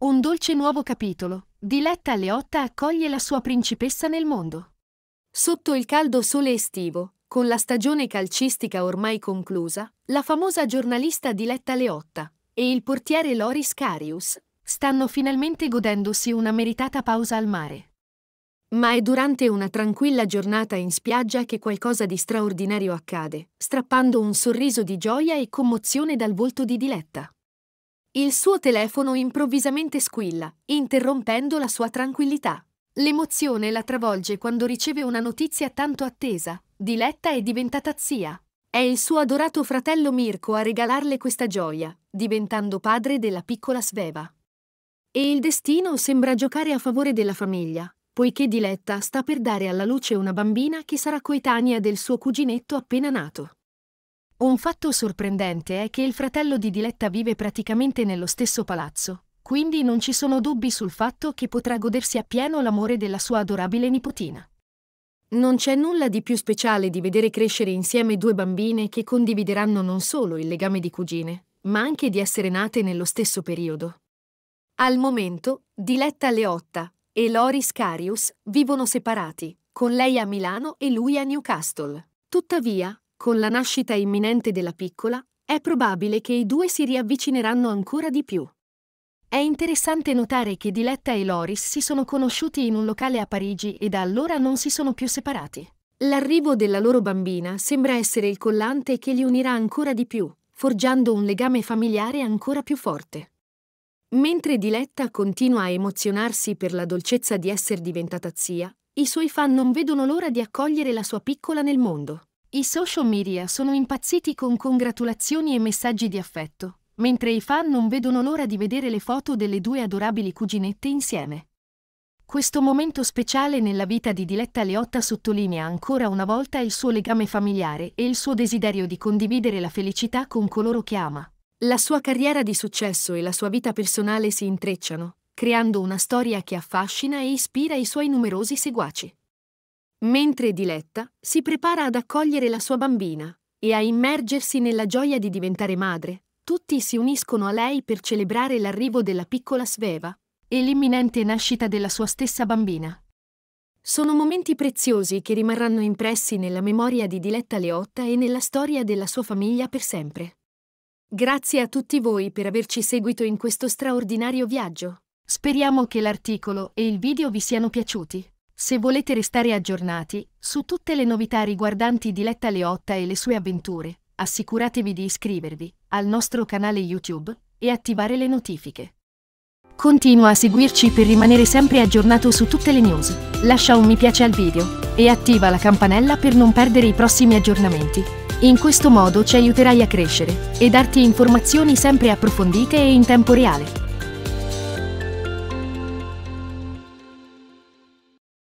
Un dolce nuovo capitolo. Diletta Leotta accoglie la sua principessa nel mondo. Sotto il caldo sole estivo, con la stagione calcistica ormai conclusa, la famosa giornalista Diletta Leotta e il portiere Loris Carius stanno finalmente godendosi una meritata pausa al mare. Ma è durante una tranquilla giornata in spiaggia che qualcosa di straordinario accade, strappando un sorriso di gioia e commozione dal volto di Diletta. Il suo telefono improvvisamente squilla, interrompendo la sua tranquillità. L'emozione la travolge quando riceve una notizia tanto attesa. Diletta è diventata zia. È il suo adorato fratello Mirko a regalarle questa gioia, diventando padre della piccola Sveva. E il destino sembra giocare a favore della famiglia, poiché Diletta sta per dare alla luce una bambina che sarà coetanea del suo cuginetto appena nato. Un fatto sorprendente è che il fratello di Diletta vive praticamente nello stesso palazzo, quindi non ci sono dubbi sul fatto che potrà godersi appieno l'amore della sua adorabile nipotina. Non c'è nulla di più speciale di vedere crescere insieme due bambine che condivideranno non solo il legame di cugine, ma anche di essere nate nello stesso periodo. Al momento, Diletta Leotta e Loris Carius vivono separati, con lei a Milano e lui a Newcastle. Tuttavia, con la nascita imminente della piccola, è probabile che i due si riavvicineranno ancora di più. È interessante notare che Diletta e Loris si sono conosciuti in un locale a Parigi e da allora non si sono più separati. L'arrivo della loro bambina sembra essere il collante che li unirà ancora di più, forgiando un legame familiare ancora più forte. Mentre Diletta continua a emozionarsi per la dolcezza di essere diventata zia, i suoi fan non vedono l'ora di accogliere la sua piccola nel mondo. I social media sono impazziti con congratulazioni e messaggi di affetto, mentre i fan non vedono l'ora di vedere le foto delle due adorabili cuginette insieme. Questo momento speciale nella vita di Diletta Leotta sottolinea ancora una volta il suo legame familiare e il suo desiderio di condividere la felicità con coloro che ama. La sua carriera di successo e la sua vita personale si intrecciano, creando una storia che affascina e ispira i suoi numerosi seguaci mentre Diletta si prepara ad accogliere la sua bambina e a immergersi nella gioia di diventare madre, tutti si uniscono a lei per celebrare l'arrivo della piccola Sveva e l'imminente nascita della sua stessa bambina. Sono momenti preziosi che rimarranno impressi nella memoria di Diletta Leotta e nella storia della sua famiglia per sempre. Grazie a tutti voi per averci seguito in questo straordinario viaggio. Speriamo che l'articolo e il video vi siano piaciuti. Se volete restare aggiornati su tutte le novità riguardanti Diletta Leotta e le sue avventure, assicuratevi di iscrivervi al nostro canale YouTube e attivare le notifiche. Continua a seguirci per rimanere sempre aggiornato su tutte le news. Lascia un mi piace al video e attiva la campanella per non perdere i prossimi aggiornamenti. In questo modo ci aiuterai a crescere e darti informazioni sempre approfondite e in tempo reale.